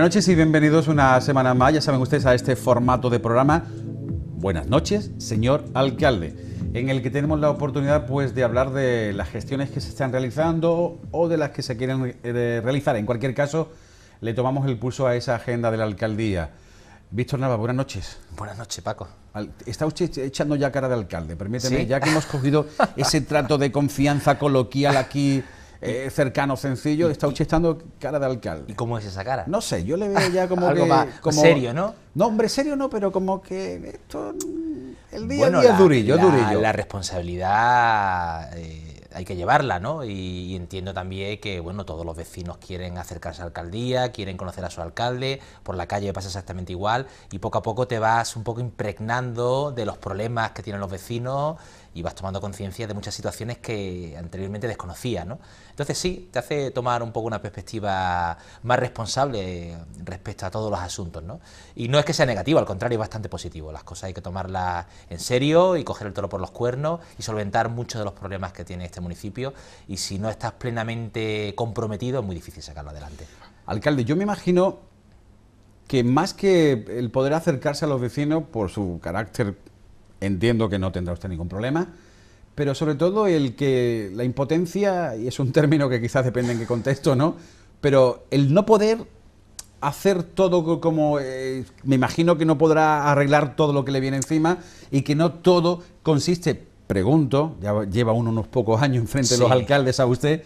Buenas noches y bienvenidos una semana más, ya saben ustedes, a este formato de programa. Buenas noches, señor alcalde, en el que tenemos la oportunidad pues, de hablar de las gestiones que se están realizando o de las que se quieren eh, realizar. En cualquier caso, le tomamos el pulso a esa agenda de la alcaldía. Víctor Nava, buenas noches. Buenas noches, Paco. Está usted echando ya cara de alcalde, permíteme, ya que hemos cogido ese trato de confianza coloquial aquí eh, cercano, sencillo, está usted cara de alcalde. ¿Y cómo es esa cara? No sé, yo le veo ya como Algo más serio, ¿no? No, hombre, serio no, pero como que esto... Mm, el día es durillo, es durillo. La responsabilidad... Eh, hay que llevarla, ¿no? Y, y, entiendo también que, bueno, todos los vecinos quieren acercarse a la alcaldía, quieren conocer a su alcalde, por la calle pasa exactamente igual, y poco a poco te vas un poco impregnando de los problemas que tienen los vecinos y vas tomando conciencia de muchas situaciones que anteriormente desconocías. ¿no? Entonces sí, te hace tomar un poco una perspectiva más responsable respecto a todos los asuntos. ¿no? Y no es que sea negativo, al contrario, es bastante positivo. Las cosas hay que tomarlas en serio y coger el toro por los cuernos y solventar muchos de los problemas que tiene este municipio. Y si no estás plenamente comprometido, es muy difícil sacarlo adelante. Alcalde, yo me imagino que más que el poder acercarse a los vecinos por su carácter Entiendo que no tendrá usted ningún problema, pero sobre todo el que la impotencia, y es un término que quizás depende en qué contexto, ¿no? Pero el no poder hacer todo como... Eh, me imagino que no podrá arreglar todo lo que le viene encima y que no todo consiste, pregunto, ya lleva uno unos pocos años enfrente frente de los alcaldes a usted,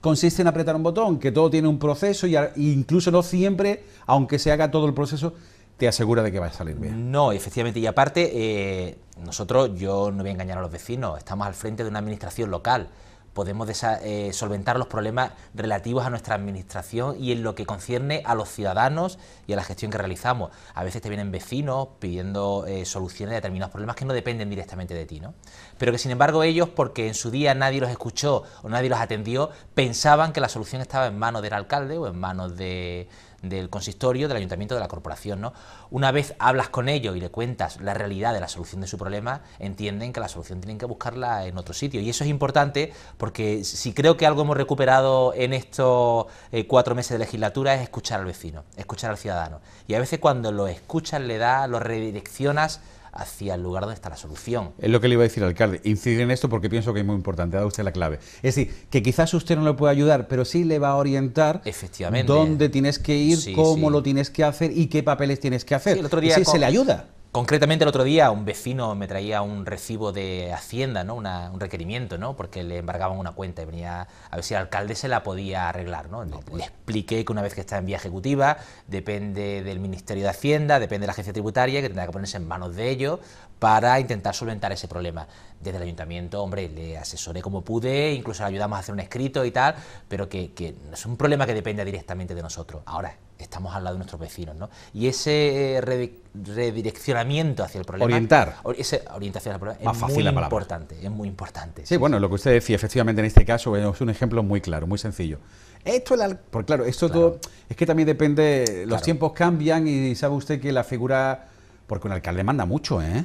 consiste en apretar un botón, que todo tiene un proceso y e incluso no siempre, aunque se haga todo el proceso, te asegura de que va a salir bien. No, efectivamente, y aparte, eh, nosotros, yo no voy a engañar a los vecinos, estamos al frente de una administración local podemos eh, solventar los problemas relativos a nuestra administración y en lo que concierne a los ciudadanos y a la gestión que realizamos. A veces te vienen vecinos pidiendo eh, soluciones a determinados problemas que no dependen directamente de ti, ¿no? Pero que sin embargo ellos, porque en su día nadie los escuchó o nadie los atendió, pensaban que la solución estaba en manos del alcalde o en manos de, del consistorio, del ayuntamiento, de la corporación. ¿no? Una vez hablas con ellos y le cuentas la realidad de la solución de su problema, entienden que la solución tienen que buscarla en otro sitio. Y eso es importante porque si creo que algo hemos recuperado en estos eh, cuatro meses de legislatura es escuchar al vecino, escuchar al ciudadano. Y a veces cuando lo escuchas le da, lo redireccionas hacia el lugar donde está la solución. Es lo que le iba a decir, al alcalde. Incidir en esto porque pienso que es muy importante, ha dado usted la clave. Es decir, que quizás usted no le puede ayudar, pero sí le va a orientar dónde tienes que ir, cómo lo tienes que hacer y qué papeles tienes que hacer. el otro día se le ayuda. Concretamente el otro día un vecino me traía un recibo de Hacienda, ¿no? un requerimiento, ¿no? porque le embargaban una cuenta y venía a ver si el alcalde se la podía arreglar. ¿no? Le expliqué que una vez que está en vía ejecutiva depende del Ministerio de Hacienda, depende de la agencia tributaria, que tendrá que ponerse en manos de ellos para intentar solventar ese problema. Desde el ayuntamiento, hombre, le asesoré como pude, incluso le ayudamos a hacer un escrito y tal, pero que, es un problema que depende directamente de nosotros. Ahora estamos al lado de nuestros vecinos, ¿no? Y ese eh, redireccionamiento hacia el problema... Orientar. Esa orientación al problema es muy importante, es muy importante. Sí, bueno, lo que usted decía, efectivamente, en este caso es un ejemplo muy claro, muy sencillo. Esto, porque claro, esto todo... Es que también depende, los tiempos cambian y sabe usted que la figura... Porque un alcalde manda mucho, ¿eh?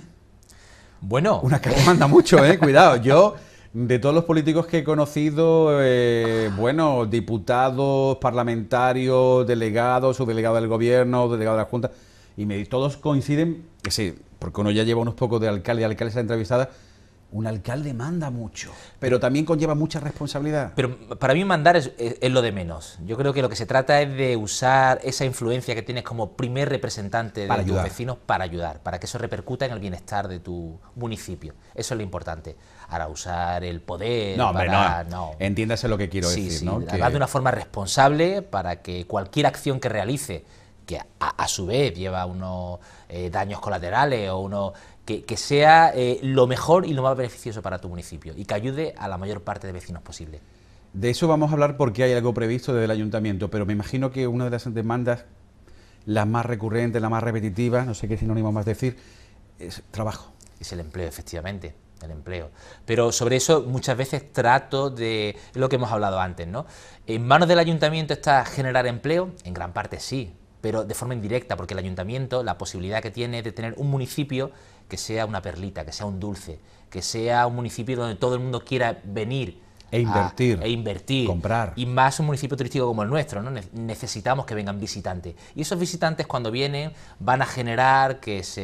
Bueno. Una que manda mucho, ¿eh? Cuidado. Yo, de todos los políticos que he conocido, eh, bueno, diputados, parlamentarios, delegados, subdelegados del gobierno, delegados de la Junta, y me, todos coinciden, que sí, porque uno ya lleva unos pocos de alcalde y alcaldesa entrevistadas, un alcalde manda mucho, pero también conlleva mucha responsabilidad. Pero para mí mandar es, lo de menos. Yo creo que lo que se trata es de usar esa influencia que tienes como primer representante de tus vecinos para ayudar, para que eso repercuta en el bienestar de tu municipio. Eso es lo importante. Ahora, usar el poder... No, para, no. Entiéndase lo que quiero decir, sí, de una forma responsable para que cualquier acción que realice, que a, su vez lleva unos eh, daños colaterales o unos que, sea eh, lo mejor y lo más beneficioso para tu municipio y que ayude a la mayor parte de vecinos posible. De eso vamos a hablar porque hay algo previsto desde el ayuntamiento, pero me imagino que una de las demandas, las más recurrentes, las más repetitivas, no sé qué sinónimo más decir, es trabajo. Es el empleo, efectivamente el empleo. Pero sobre eso muchas veces trato de lo que hemos hablado antes, ¿no? ¿En manos del ayuntamiento está generar empleo? En gran parte sí, pero de forma indirecta, porque el ayuntamiento, la posibilidad que tiene de tener un municipio que sea una perlita, que sea un dulce, que sea un municipio donde todo el mundo quiera venir. E invertir. e invertir. Comprar. Y más un municipio turístico como el nuestro, ¿no? necesitamos que vengan visitantes. Y esos visitantes cuando vienen van a generar que se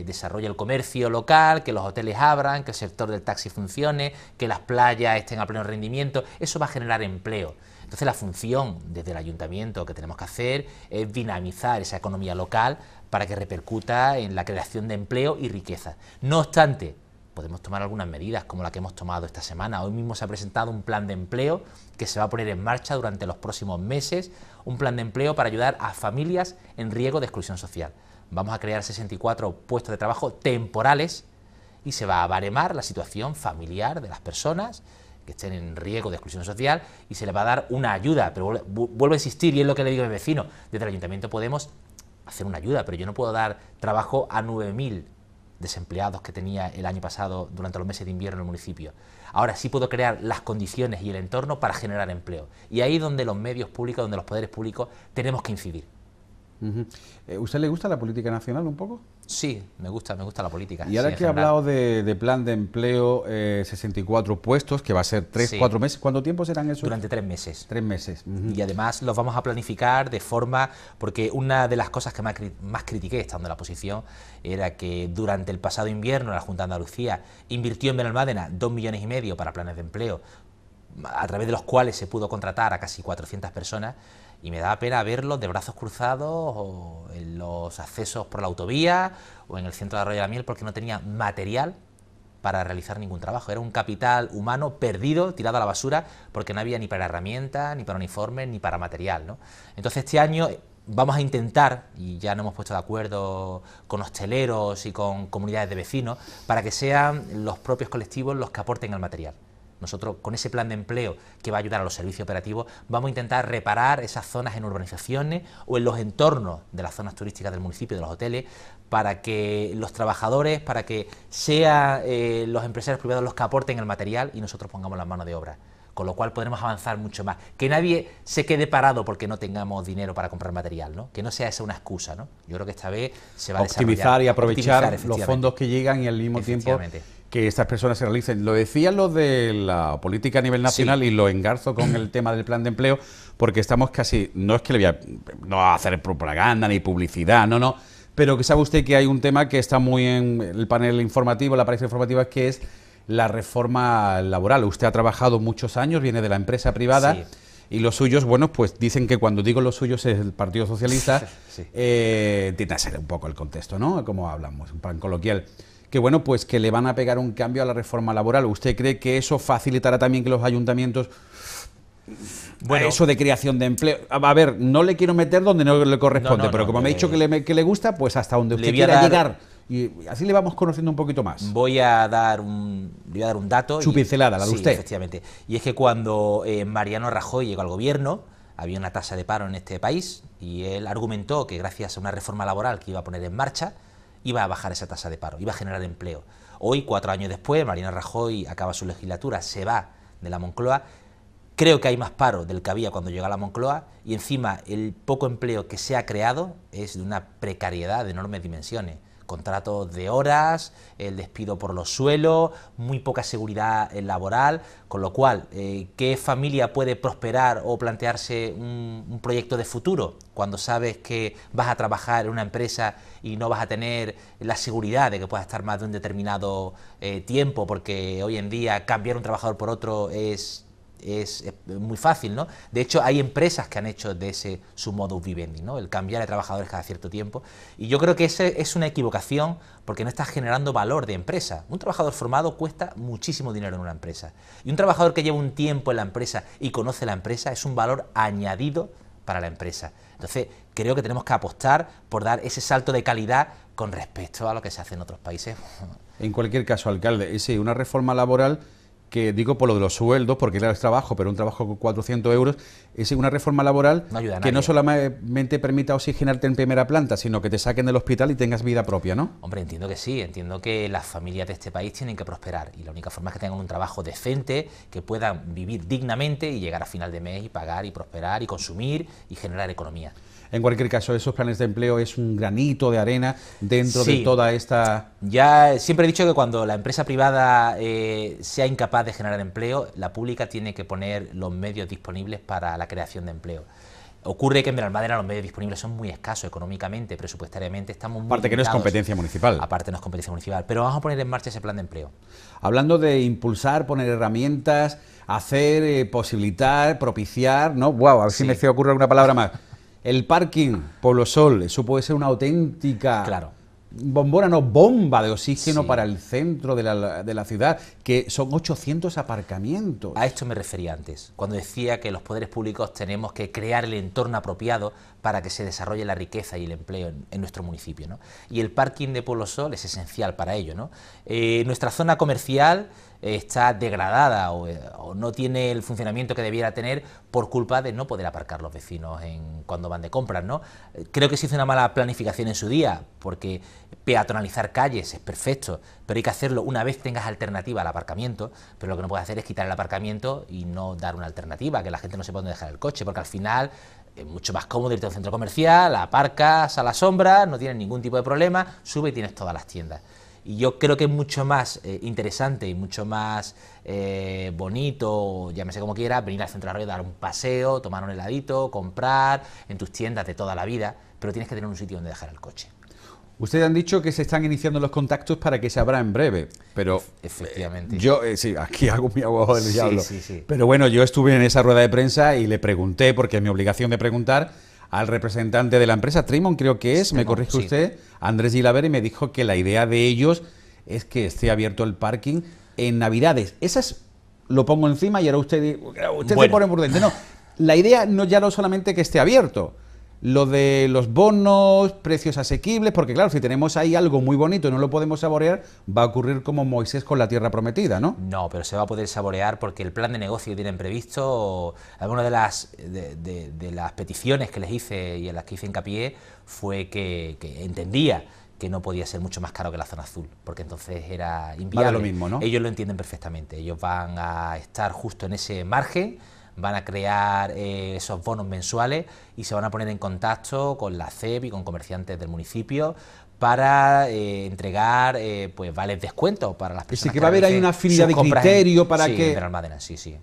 eh, desarrolle el comercio local, que los hoteles abran, que el sector del taxi funcione, que las playas estén a pleno rendimiento. Eso va a generar empleo. Entonces la función desde el ayuntamiento que tenemos que hacer es dinamizar esa economía local para que repercuta en la creación de empleo y riqueza. No obstante, podemos tomar algunas medidas como la que hemos tomado esta semana. Hoy mismo se ha presentado un plan de empleo que se va a poner en marcha durante los próximos meses, un plan de empleo para ayudar a familias en riesgo de exclusión social. Vamos a crear 64 puestos de trabajo temporales y se va a baremar la situación familiar de las personas que estén en riesgo de exclusión social y se les va a dar una ayuda, pero vuelvo a insistir y es lo que le digo a mi vecino, desde el Ayuntamiento podemos hacer una ayuda, pero yo no puedo dar trabajo a 9.000 desempleados que tenía el año pasado durante los meses de invierno en el municipio. Ahora sí puedo crear las condiciones y el entorno para generar empleo. Y ahí es donde los medios públicos, donde los poderes públicos tenemos que incidir. Eh, ¿Usted le gusta la política nacional un poco? Sí, me gusta, me gusta la política. Y ahora que ha hablado de, plan de empleo, 64 eh, puestos, que va a ser 3, 4 meses, ¿cuánto tiempo serán esos? Durante 3 meses. 3 meses. Y además los vamos a planificar de forma, porque una de las cosas que más, más critiqué estando en la posición era que durante el pasado invierno la Junta de Andalucía invirtió en Benalmádena 2 millones y medio para planes de empleo, a través de los cuales se pudo contratar a casi 400 personas y me daba pena verlos de brazos cruzados o en los accesos por la autovía o en el centro de Arroyo de la Miel porque no tenía material para realizar ningún trabajo. Era un capital humano perdido, tirado a la basura, porque no había ni para herramientas, ni para uniformes, ni para material. Entonces este año eh, vamos a intentar, y ya nos hemos puesto de acuerdo con hosteleros y con comunidades de vecinos, para que sean los propios colectivos los que aporten el material. Nosotros, con ese plan de empleo que va a ayudar a los servicios operativos, vamos a intentar reparar esas zonas en urbanizaciones o en los entornos de las zonas turísticas del municipio, de los hoteles, para que los trabajadores, para que sean eh, los empresarios privados los que aporten el material y nosotros pongamos las mano de obra. Con lo cual podremos avanzar mucho más. Que nadie se quede parado porque no tengamos dinero para comprar material, ¿no? Que no sea esa una excusa, ¿no? Yo creo que esta vez se va a Optimizar y aprovechar los fondos que llegan y al mismo tiempo que estas personas se realicen. Lo decía lo de la política a nivel nacional y lo engarzo con el tema del plan de empleo, porque estamos casi, no es que le voy a, no a hacer propaganda ni publicidad, no, no, pero que sabe usted que hay un tema que está muy en el panel informativo, la pareja informativa, que es la reforma laboral. Usted ha trabajado muchos años, viene de la empresa privada. Y los suyos, bueno, pues dicen que cuando digo los suyos es el Partido Socialista, eh, tiene que ser un poco el contexto, ¿no? Como hablamos, un plan coloquial que bueno, pues que le van a pegar un cambio a la reforma laboral. ¿Usted cree que eso facilitará también que los ayuntamientos bueno, eso de creación de empleo. A ver, no le quiero meter donde no le corresponde, pero como me ha dicho que le, gusta, pues hasta donde usted quiera llegar. Y así le vamos conociendo un poquito más. Voy a dar un, voy a dar un dato. Su pincelada, la de sí, usted. efectivamente. Y es que cuando eh, Mariano Rajoy llegó al gobierno, había una tasa de paro en este país y él argumentó que gracias a una reforma laboral que iba a poner en marcha, iba a bajar esa tasa de paro, iba a generar empleo. Hoy, cuatro años después, Marina Rajoy acaba su legislatura, se va de la Moncloa, creo que hay más paro del que había cuando llegó a la Moncloa y encima el poco empleo que se ha creado es de una precariedad de enormes dimensiones contratos de horas, el despido por los suelos, muy poca seguridad eh, laboral, con lo cual, eh, ¿qué familia puede prosperar o plantearse un, proyecto de futuro cuando sabes que vas a trabajar en una empresa y no vas a tener la seguridad de que puedas estar más de un determinado eh, tiempo? Porque hoy en día cambiar un trabajador por otro es es, eh, muy fácil, ¿no? De hecho, hay empresas que han hecho de ese su modus vivendi, ¿no? El cambiar de trabajadores cada cierto tiempo. Y yo creo que esa es una equivocación porque no estás generando valor de empresa. Un trabajador formado cuesta muchísimo dinero en una empresa. Y un trabajador que lleva un tiempo en la empresa y conoce la empresa es un valor añadido para la empresa. Entonces, creo que tenemos que apostar por dar ese salto de calidad con respecto a lo que se hace en otros países. En cualquier caso, alcalde, es una reforma laboral que digo por lo de los sueldos, porque claro, es trabajo, pero un trabajo con 400 euros, es una reforma laboral que no solamente permita oxigenarte en primera planta, sino que te saquen del hospital y tengas vida propia, ¿no? Hombre, entiendo que sí, entiendo que las familias de este país tienen que prosperar y la única forma es que tengan un trabajo decente, que puedan vivir dignamente y llegar a final de mes y pagar y prosperar y consumir y generar economía. En cualquier caso, esos planes de empleo es un granito de arena dentro de toda esta... Ya eh, siempre he dicho que cuando la empresa privada eh, sea incapaz de generar empleo, la pública tiene que poner los medios disponibles para la creación de empleo. Ocurre que en Benalmádena los medios disponibles son muy escasos económicamente, presupuestariamente, estamos muy Aparte que no es competencia municipal. Aparte no es competencia municipal, pero vamos a poner en marcha ese plan de empleo. Hablando de impulsar, poner herramientas, hacer, eh, posibilitar, propiciar, ¿no? Wow, a ver si me ocurre alguna palabra más. El parking, Polo Sol, eso puede ser una auténtica... bombona, no, bomba de oxígeno para el centro de la, ciudad, que son 800 aparcamientos. A esto me refería antes, cuando decía que los poderes públicos tenemos que crear el entorno apropiado para que se desarrolle la riqueza y el empleo en, nuestro municipio. Y el parking de Pueblo Sol es esencial para ello. ¿no? Eh, nuestra zona comercial está degradada eh, o, no tiene el funcionamiento que debiera tener por culpa de no poder aparcar los vecinos cuando van de compras. ¿no? Creo que se hizo una mala planificación en su día, porque peatonalizar calles es perfecto, pero hay que hacerlo una vez tengas alternativa al aparcamiento, pero lo que no puedes hacer es quitar el aparcamiento y no dar una alternativa, que la gente no sepa dónde dejar el coche, porque al final es mucho más cómodo irte a un centro comercial, aparcas a la sombra, no tienes ningún tipo de problema, sube y tienes todas las tiendas. Y yo creo que es mucho más eh, interesante y mucho más eh, bonito, llámese como quiera, venir al centro de arroyo, dar un paseo, tomar un heladito, comprar en tus tiendas de toda la vida, pero tienes que tener un sitio donde dejar el coche. Ustedes han dicho que se están iniciando los contactos para que se abra en breve, pero... Efectivamente. Eh, yo, sí, aquí hago mi abogado del sí, diablo. Sí, sí. Pero bueno, yo estuve en esa rueda de prensa y le pregunté, porque es mi obligación de preguntar, al representante de la empresa, Trimon creo que es, me corrige usted, Andrés y me dijo que la idea de ellos es que esté abierto el parking en Navidades. Esa es, lo pongo encima y ahora usted, usted se pone prudente. No, la idea no ya no solamente que esté abierto, lo de los bonos, precios asequibles, porque claro, si tenemos ahí algo muy bonito y no lo podemos saborear, va a ocurrir como Moisés con la tierra prometida, ¿no? No, pero se va a poder saborear porque el plan de negocio tienen previsto, alguna de las, de, las peticiones que les hice y en las que hice hincapié fue que, entendía que no podía ser mucho más caro que la zona azul, porque entonces era inviable. lo mismo, ¿no? Ellos lo entienden perfectamente, ellos van a estar justo en ese margen van a crear eh, esos bonos mensuales y se van a poner en contacto con la CEP y con comerciantes del municipio para eh, entregar eh, pues vales descuentos para las personas. que va a haber hay una afinidad de criterio para que... En sí, sí,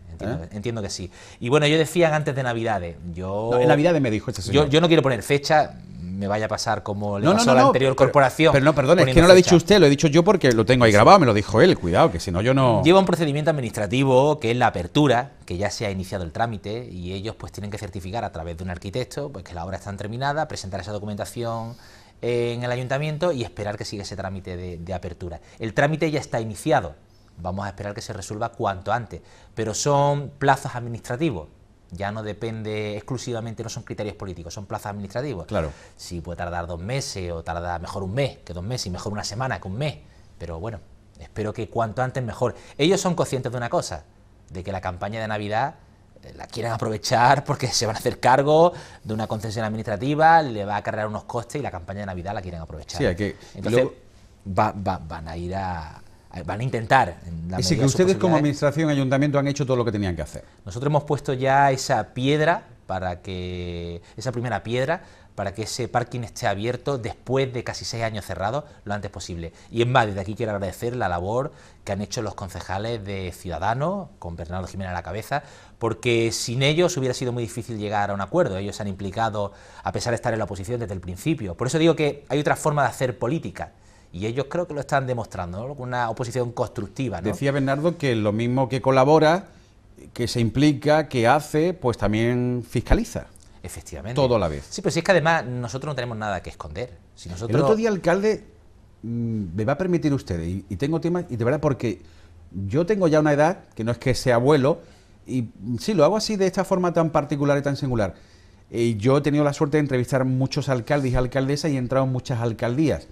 entiendo, que sí. Y bueno, yo decía antes de Navidades, yo... en Navidades me dijo este señor. Yo, yo no quiero poner fecha, me vaya a pasar como la anterior corporación. Pero no, perdón, es que no lo ha dicho usted, lo he dicho yo porque lo tengo ahí grabado, me lo dijo él, cuidado, que si no yo no... Lleva un procedimiento administrativo que es la apertura, que ya se ha iniciado el trámite y ellos pues tienen que certificar a través de un arquitecto pues que la obra está terminada, presentar esa documentación en el ayuntamiento y esperar que siga ese trámite de apertura. El trámite ya está iniciado, vamos a esperar que se resuelva cuanto antes, pero son plazos administrativos, ya no depende exclusivamente, no son criterios políticos, son plazas administrativas. Claro. Si puede tardar dos meses o tarda mejor un mes que dos meses y mejor una semana que un mes, pero bueno, espero que cuanto antes mejor. Ellos son conscientes de una cosa, de que la campaña de Navidad eh, la quieren aprovechar porque se van a hacer cargo de una concesión administrativa, le va a cargar unos costes y la campaña de Navidad la quieren aprovechar. Sí, que Entonces, van a ir a, eh, van a intentar. ...y que ustedes como administración, ayuntamiento, han hecho todo lo que tenían que hacer. Nosotros hemos puesto ya esa piedra para que esa primera piedra para que ese parking esté abierto después de casi seis años cerrados lo antes posible. Y en más, desde aquí quiero agradecer la labor que han hecho los concejales de Ciudadanos, con Bernardo Jiménez a la cabeza, porque sin ellos hubiera sido muy difícil llegar a un acuerdo. Ellos se han implicado, a pesar de estar en la oposición desde el principio. Por eso digo que hay otra forma de hacer política y ellos creo que lo están demostrando, una oposición constructiva. Decía Bernardo que lo mismo que colabora, que se implica, que hace, pues también fiscaliza. Efectivamente. Todo a la vez. Sí, pero si es que además nosotros no tenemos nada que esconder. Si nosotros... El otro día, alcalde, mm, me va a permitir usted, y, tengo temas, y de verdad, porque yo tengo ya una edad, que no es que sea abuelo, y sí, lo hago así de esta forma tan particular y tan singular. Y eh, yo he tenido la suerte de entrevistar muchos alcaldes y alcaldesas y he entrado en muchas alcaldías.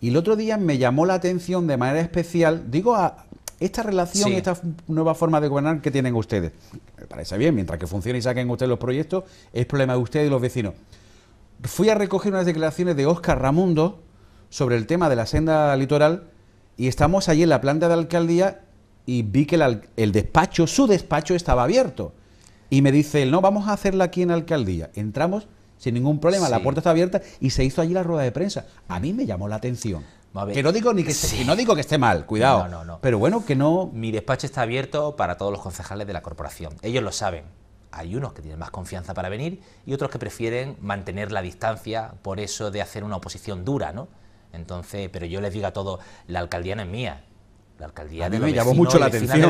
Y el otro día me llamó la atención de manera especial, digo, a esta relación, esta nueva forma de gobernar que tienen ustedes. Me parece bien, mientras que funcione y saquen ustedes los proyectos, es problema de ustedes y los vecinos. Fui a recoger unas declaraciones de Óscar Ramundo sobre el tema de la senda litoral y estamos allí en la planta de alcaldía y vi que el, despacho, su despacho estaba abierto. Y me dice él, no, vamos a hacerla aquí en alcaldía. Entramos sin ningún problema, la puerta está abierta y se hizo allí la rueda de prensa. A mí me llamó la atención. Que no digo ni que, esté, no digo que esté mal, cuidado. No, no, Pero bueno, que no. Mi despacho está abierto para todos los concejales de la corporación. Ellos lo saben. Hay unos que tienen más confianza para venir y otros que prefieren mantener la distancia por eso de hacer una oposición dura, ¿no? Entonces, pero yo les digo a todos, la alcaldía no es mía, la alcaldía de los llamó mucho la atención,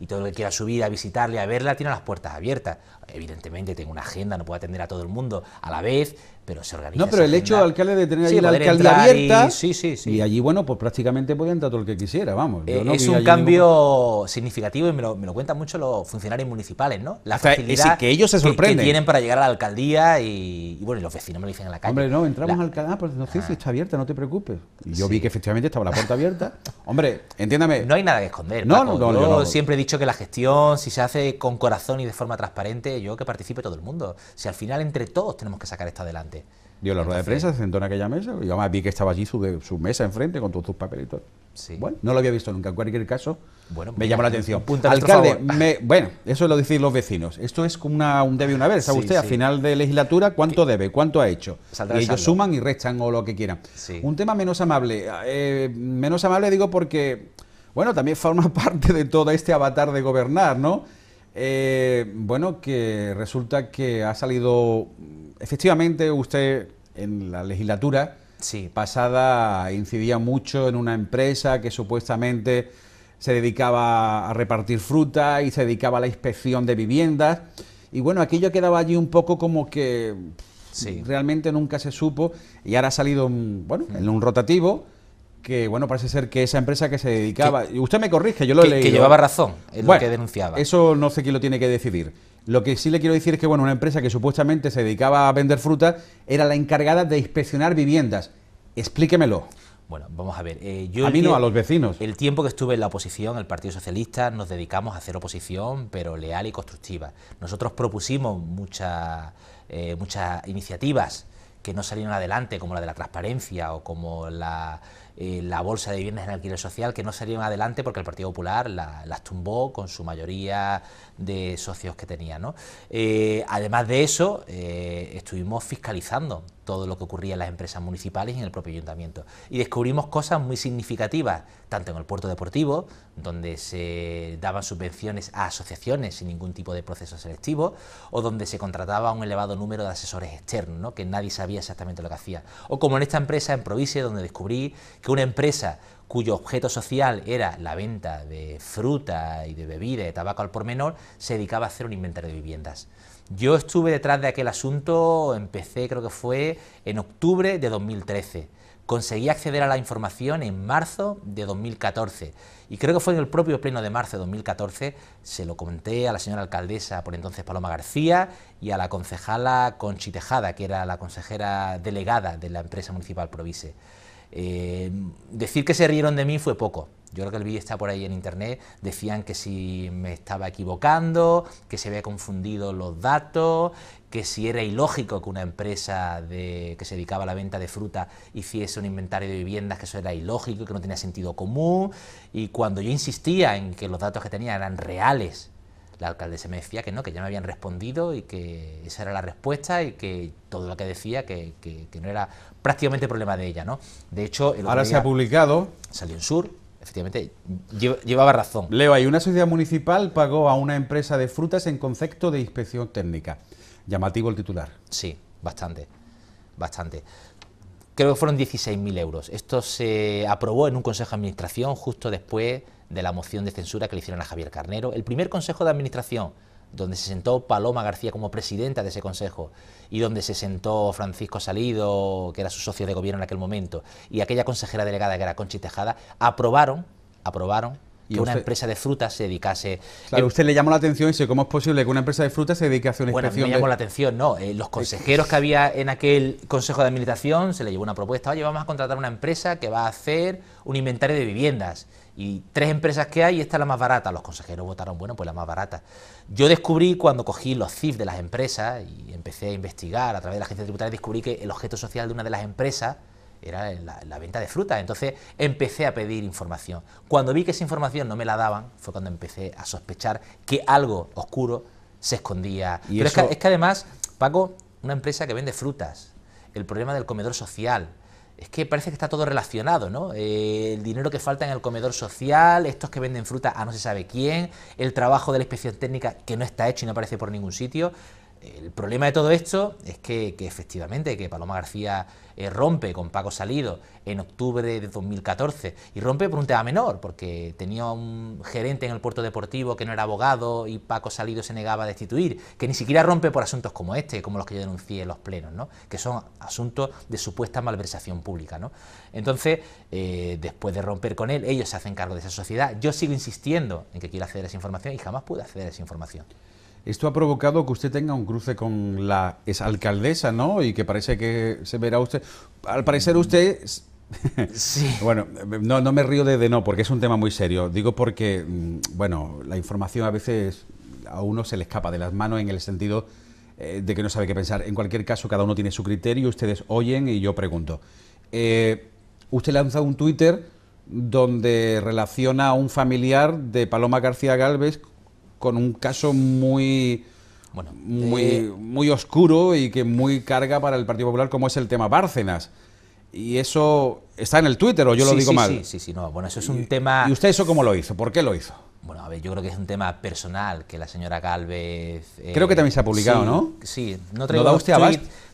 y todo el que quiera subir a visitarle, a verla, tiene las puertas abiertas. Evidentemente tengo una agenda, no puedo atender a todo el mundo a la vez, pero se organiza. No, pero el hecho, alcalde, de tener la alcaldía abierta. Y, sí, sí, sí. Y allí, bueno, pues prácticamente podía entrar todo el que quisiera, vamos. Eh, es un cambio significativo y me lo, me cuentan mucho los funcionarios municipales, ¿no? La facilidad que ellos se sorprenden. Que, tienen para llegar a la alcaldía y, bueno, y los vecinos me lo dicen en la calle. Hombre, no, entramos la... al ah, pues no, sí, sí, ah. está abierta, no te preocupes. Y yo vi que efectivamente estaba la puerta abierta. Hombre, entiéndame. No hay nada que esconder. No, yo siempre he dicho que la gestión, si se hace con corazón y de forma transparente, yo, que participe todo el mundo. Si al final entre todos tenemos que sacar esto adelante. Dio la rueda de prensa, se sentó en aquella mesa, y además vi que estaba allí su, de, su mesa enfrente con todos sus papelitos, Sí. Bueno, no lo había visto nunca, en cualquier caso, bueno, me llamó la atención. Alcalde, bueno, eso lo decís los vecinos, esto es una, un debe una vez, ¿sabe usted? al A final de legislatura, ¿cuánto debe? ¿Cuánto ha hecho? y ellos suman y restan o lo que quieran. Un tema menos amable, eh, menos amable digo porque, bueno, también forma parte de todo este avatar de gobernar, ¿no? Eh, bueno, que resulta que ha salido, efectivamente usted en la legislatura sí. pasada incidía mucho en una empresa que supuestamente se dedicaba a repartir fruta y se dedicaba a la inspección de viviendas. Y bueno, aquello quedaba allí un poco como que sí. realmente nunca se supo y ahora ha salido mm, bueno, mm. en un rotativo que bueno, parece ser que esa empresa que se dedicaba, usted me corrige, yo lo que, he Que llevaba razón en lo que denunciaba. Eso no sé quién lo tiene que decidir. Lo que sí le quiero decir es que bueno, una empresa que supuestamente se dedicaba a vender fruta era la encargada de inspeccionar viviendas. Explíquemelo. Bueno, vamos a ver. Eh, yo a mí no, a los vecinos. El tiempo que estuve en la oposición, el Partido Socialista, nos dedicamos a hacer oposición, pero leal y constructiva. Nosotros propusimos eh, muchas iniciativas que no salieron adelante, como la de la transparencia o como la eh, la bolsa de bienes en alquiler social, que no salieron adelante porque el Partido Popular la, las tumbó con su mayoría de socios que tenía. Eh, además de eso, eh, estuvimos fiscalizando todo lo que ocurría en las empresas municipales y en el propio ayuntamiento. Y descubrimos cosas muy significativas, tanto en el puerto deportivo, donde se daban subvenciones a asociaciones sin ningún tipo de proceso selectivo, o donde se contrataba un elevado número de asesores externos, que nadie sabía exactamente lo que hacía. O como en esta empresa en Provise, donde descubrí que una empresa cuyo objeto social era la venta de fruta y de bebida y de tabaco al por menor, se dedicaba a hacer un inventario de viviendas. Yo estuve detrás de aquel asunto, empecé creo que fue en octubre de 2013. Conseguí acceder a la información en marzo de 2014 y creo que fue en el propio pleno de marzo de 2014, se lo comenté a la señora alcaldesa por entonces Paloma García y a la concejala conchitejada que era la consejera delegada de la empresa municipal Provise. Eh, decir que se rieron de mí fue poco. Yo creo que el vídeo está por ahí en internet. Decían que si me estaba equivocando, que se había confundido los datos, que si era ilógico que una empresa que se dedicaba a la venta de fruta hiciese un inventario de viviendas, que eso era ilógico, que no tenía sentido común. Y cuando yo insistía en que los datos que tenía eran reales la alcaldesa me decía que no, que ya me habían respondido y que esa era la respuesta y que todo lo que decía que, no era prácticamente problema de ella, ¿no? De hecho... Ahora se ha publicado... Salió en Sur, efectivamente, llevaba razón. Leo, hay una sociedad municipal pagó a una empresa de frutas en concepto de inspección técnica. Llamativo el titular. Sí, bastante, bastante creo que fueron 16.000 euros. Esto se aprobó en un consejo de administración justo después de la moción de censura que le hicieron a Javier Carnero, el primer Consejo de Administración donde se sentó Paloma García como presidenta de ese consejo y donde se sentó Francisco Salido, que era su socio de gobierno en aquel momento, y aquella consejera delegada que era Conchi Tejada, aprobaron, aprobaron que una empresa de frutas se dedicase... Claro, eh, usted le llamó la atención y dice, ¿cómo es posible que una empresa de frutas se dedique a hacer una bueno, Bueno, me llamó la atención, no. Eh, los consejeros que había en aquel consejo de administración se le llevó una propuesta, oye, vamos a contratar una empresa que va a hacer un inventario de viviendas y tres empresas que hay, esta es la más barata. Los consejeros votaron, bueno, pues la más barata. Yo descubrí cuando cogí los CIF de las empresas y empecé a investigar a través de la agencia tributaria, descubrí que el objeto social de una de las empresas era la, venta de frutas. Entonces empecé a pedir información. Cuando vi que esa información no me la daban, fue cuando empecé a sospechar que algo oscuro se escondía. Pero es, que, es que además, Paco, una empresa que vende frutas, el problema del comedor social, es que parece que está todo relacionado, ¿no? Eh, el dinero que falta en el comedor social, estos que venden fruta a no se sabe quién, el trabajo de la inspección técnica que no está hecho y no aparece por ningún sitio el problema de todo esto es que, efectivamente que Paloma García eh, rompe con Paco Salido en octubre de 2014 y rompe por un tema menor, porque tenía un gerente en el puerto deportivo que no era abogado y Paco Salido se negaba a destituir, que ni siquiera rompe por asuntos como este, como los que yo denuncié en los plenos, que son asuntos de supuesta malversación pública. Entonces, eh, después de romper con él, ellos se hacen cargo de esa sociedad, yo sigo insistiendo en que quiero acceder a esa información y jamás pude acceder a esa información. Esto ha provocado que usted tenga un cruce con la alcaldesa, ¿no? Y que parece que se verá usted. Al parecer usted Sí. bueno, no, me río de, no, porque es un tema muy serio. Digo porque, mm, bueno, la información a veces a uno se le escapa de las manos en el sentido eh, de que no sabe qué pensar. En cualquier caso, cada uno tiene su criterio, ustedes oyen y yo pregunto. Eh, usted lanza un Twitter donde relaciona a un familiar de Paloma García Galvez con un caso muy muy, eh, muy oscuro y que muy carga para el Partido Popular, como es el tema Bárcenas. Y eso está en el Twitter, o yo lo digo mal. Sí, sí, sí, no. Bueno, eso es un tema. ¿Y usted eso cómo lo hizo? ¿Por qué lo hizo? Bueno, a ver, yo creo que es un tema personal que la señora Galvez. Eh, creo que también se ha publicado, ¿no? Sí, no traigo. ¿Lo da usted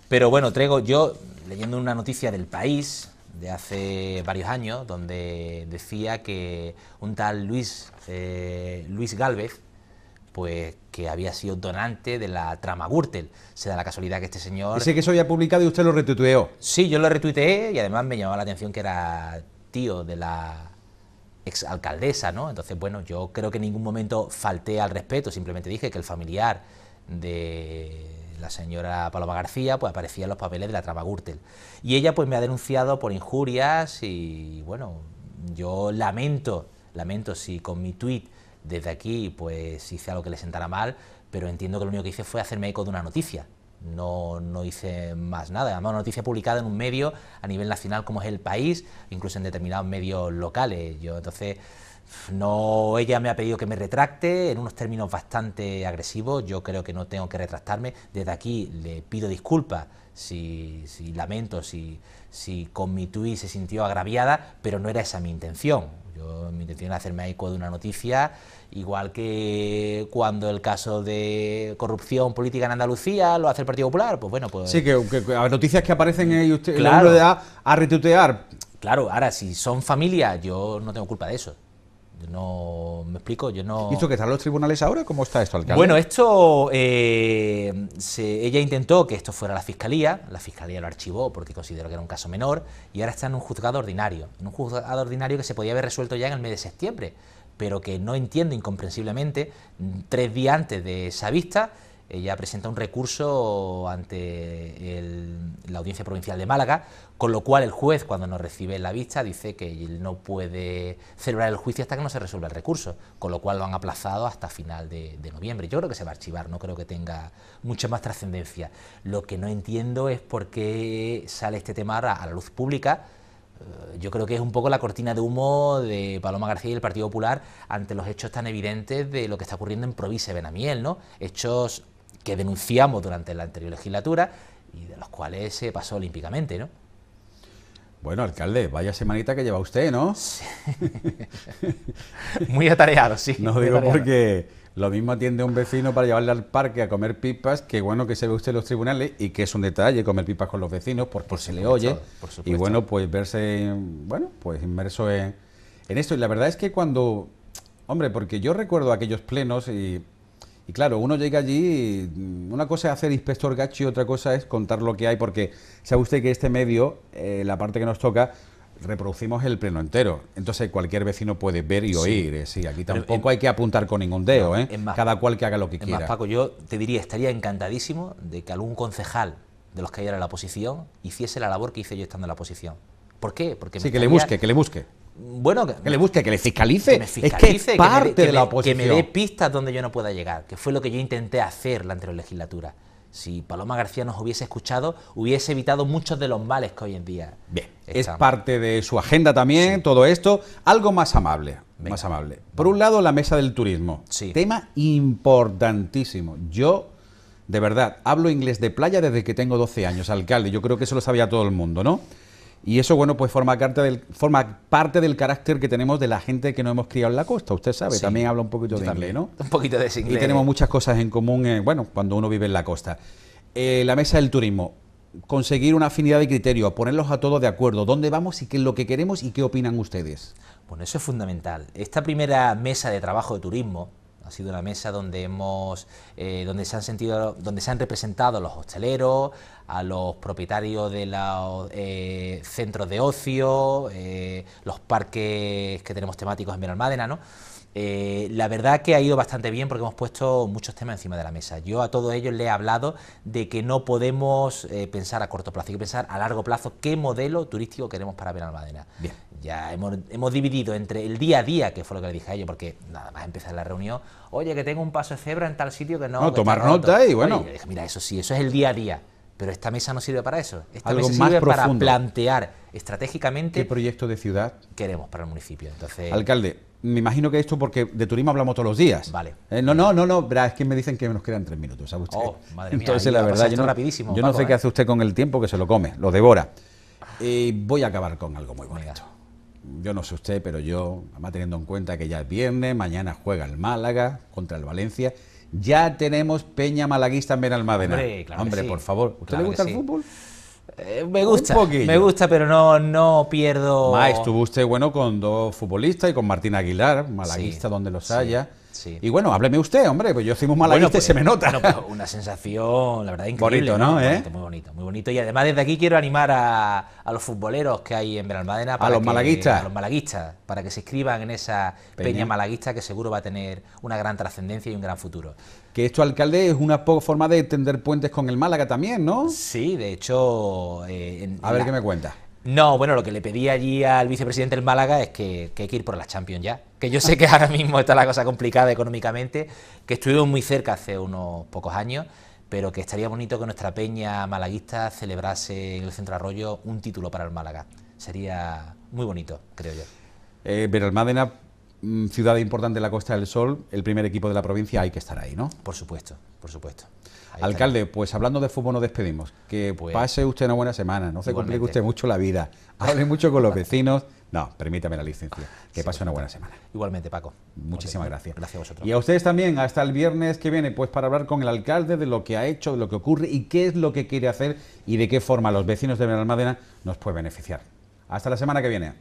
Pero bueno, traigo yo, leyendo una noticia del país de hace varios años, donde decía que un tal Luis, eh, Luis Galvez, pues que había sido donante de la trama Gürtel. Se da la casualidad que este señor... Sé que eso había publicado y usted lo retuiteó. Sí, yo lo retuiteé y además me llamaba la atención que era tío de la exalcaldesa, ¿no? Entonces, bueno, yo creo que en ningún momento falté al respeto, simplemente dije que el familiar de la señora Paloma García, pues aparecía en los papeles de la trama Gürtel. Y ella pues me ha denunciado por injurias y bueno, yo lamento, lamento si con mi tuit desde aquí, pues hice algo que le sentara mal, pero entiendo que lo único que hice fue hacerme eco de una noticia. No, hice más nada. Además, una noticia publicada en un medio a nivel nacional como es El País, incluso en determinados medios locales. Yo entonces no ella me ha pedido que me retracte en unos términos bastante agresivos yo creo que no tengo que retractarme desde aquí le pido disculpas si, lamento, si, si con mi tuit se sintió agraviada, pero no era esa mi intención. Yo, mi intención era hacerme eco de una noticia, igual que cuando el caso de corrupción política en Andalucía lo hace el Partido Popular, pues bueno, pues... Sí, que, que, noticias que aparecen ahí, usted claro, de a retutear. Claro, ahora, si son familia, yo no tengo culpa de eso. No, me explico, yo no... ¿Y que están los tribunales ahora? ¿Cómo está esto, alcalde? Bueno, esto, eh, ella intentó que esto fuera la fiscalía, la fiscalía lo archivó porque consideró que era un caso menor, y ahora está en un juzgado ordinario, en un juzgado ordinario que se podía haber resuelto ya en el mes de septiembre, pero que no entiendo incomprensiblemente, mm, tres días antes de esa vista, ella presenta un recurso ante la Audiencia Provincial de Málaga, con lo cual el juez, cuando nos recibe la vista, dice que él no puede celebrar el juicio hasta que no se resuelva el recurso, con lo cual lo han aplazado hasta final de, noviembre. Yo creo que se va a archivar, no creo que tenga mucha más trascendencia. Lo que no entiendo es por qué sale este tema a, a la luz pública, eh, yo creo que es un poco la cortina de humo de Paloma García y el Partido Popular ante los hechos tan evidentes de lo que está ocurriendo en Provise Benamiel, ¿no? Hechos que denunciamos durante la anterior legislatura y de los cuales se pasó olímpicamente, ¿no? Bueno, alcalde, vaya semanita que lleva usted, ¿no? muy atareado, sí. No digo porque lo mismo atiende un vecino para llevarle al parque a comer pipas, que bueno que se ve usted en los tribunales y que es un detalle comer pipas con los vecinos por, pues, pues, por se le oye. y bueno, pues verse, bueno, pues inmerso en, en esto. Y la verdad es que cuando, hombre, porque yo recuerdo aquellos plenos y y claro, uno llega allí, una cosa es hacer inspector gacho otra cosa es contar lo que hay, porque sabe usted que este medio, eh, la parte que nos toca, reproducimos el pleno entero. Entonces cualquier vecino puede ver y oír. Eh, sí, aquí tampoco hay que apuntar con ningún dedo, ¿eh? cada cual que haga lo que quiera. Paco, yo te diría, estaría encantadísimo de que algún concejal de los que hay ahora en la oposición hiciese la labor que hice yo estando en la oposición. ¿Por qué? Porque sí, que le busque, que le busque. Bueno, que, le busque, que le fiscalice. Que me fiscalice que parte de la oposición. Que me dé pistas donde yo no pueda llegar, que fue lo que yo intenté hacer la anterior legislatura. Si Paloma García nos hubiese escuchado, hubiese evitado muchos de los males que hoy en día. Bien, es parte de su agenda también todo esto. Algo más amable, más amable. Por un lado, la mesa del turismo. Sí. Tema importantísimo. Yo, de verdad, hablo inglés de playa desde que tengo 12 años, alcalde. Yo creo que eso lo sabía todo el mundo, ¿no? Y eso, bueno, pues forma parte, del, forma parte del carácter que tenemos de la gente que nos hemos criado en la costa. Usted sabe, también habla un poquito de inglés, ¿no? Un poquito de inglés. Y tenemos muchas cosas en común, eh, bueno, cuando uno vive en la costa. Eh, la mesa del turismo, conseguir una afinidad de criterio, ponerlos a todos de acuerdo, dónde vamos y qué es lo que queremos y qué opinan ustedes. Bueno, eso es fundamental. Esta primera mesa de trabajo de turismo, ha sido una mesa donde hemos eh, donde se han sentido donde se han representado los hosteleros a los propietarios de los eh, centros de ocio, eh, los parques que tenemos temáticos en Benalmádena, ¿no? Eh, la verdad que ha ido bastante bien porque hemos puesto muchos temas encima de la mesa. Yo a todos ellos les he hablado de que no podemos pensar a corto plazo, hay que pensar a largo plazo qué modelo turístico queremos para Benalmádena. Bien. Ya hemos, dividido entre el día a día, que fue lo que le dije a ellos, porque nada más empezar la reunión, oye, que tengo un paso de cebra en tal sitio que no... No, tomar nota y bueno... dije, mira, eso sí, eso es el día a día. Pero esta mesa no sirve para eso. Esta mesa sirve para plantear estratégicamente. ¿Qué proyecto de ciudad queremos para el municipio? Alcalde, me imagino que esto porque de turismo hablamos todos los días. Vale. Eh, no, no, no, no, es que me dicen que nos quedan tres minutos. ¿sabe usted? Oh, madre mía, Entonces, la verdad, yo no, sé qué hace usted con el tiempo que se lo come, lo devora. Y eh, voy a acabar con algo muy bonito. Yo no sé usted, pero yo, además teniendo en cuenta que ya es viernes, mañana juega el Málaga contra el Valencia, ya tenemos Peña Malaguista en Benalmádena. Hombre, por favor. ¿Usted le gusta el fútbol? Eh, me gusta, me gusta, pero no, no pierdo. Más, estuvo usted bueno con dos futbolistas y con Martín Aguilar, malaguista donde los haya. Y bueno, hábleme usted, hombre, pues yo soy muy y pues, se me nota. Pues, una sensación, la verdad, increíble. Bonito, ¿no? ¿Eh? muy bonito, muy bonito. Y además desde aquí quiero animar a, los futboleros que hay en Benalmádena. a los malaguistas. A los malaguistas, para que se inscriban en esa peña, malaguista que seguro va a tener una gran trascendencia y un gran futuro que esto, alcalde, es una forma de tender puentes con el Málaga también, ¿no? Sí, de hecho... Eh, a ver qué me cuenta. No, bueno, lo que le pedí allí al vicepresidente del Málaga es que, hay que ir por la Champions ya. Que yo sé que ahora mismo está la cosa complicada económicamente, que estuvimos muy cerca hace unos pocos años, pero que estaría bonito que nuestra peña malaguista celebrase en el Centro Arroyo un título para el Málaga. Sería muy bonito, creo yo. el eh, Mádena... Mm, ciudad importante de la Costa del Sol, el primer equipo de la provincia, hay que estar ahí, ¿no? Por supuesto, por supuesto. Alcalde, pues hablando de fútbol nos despedimos. Que pues- pase usted una buena semana, no se complique usted mucho la vida, hable mucho con los vecinos. No, permítame la licencia. Que pase una buena semana. Igualmente, Paco. Muchísimas gracias. Gracias a vosotros. Y a ustedes también, hasta el viernes que viene, pues para hablar con el alcalde de lo que ha hecho, de lo que ocurre y qué es lo que quiere hacer y de qué forma los vecinos de Benalmádena nos puede beneficiar. Hasta la semana que viene.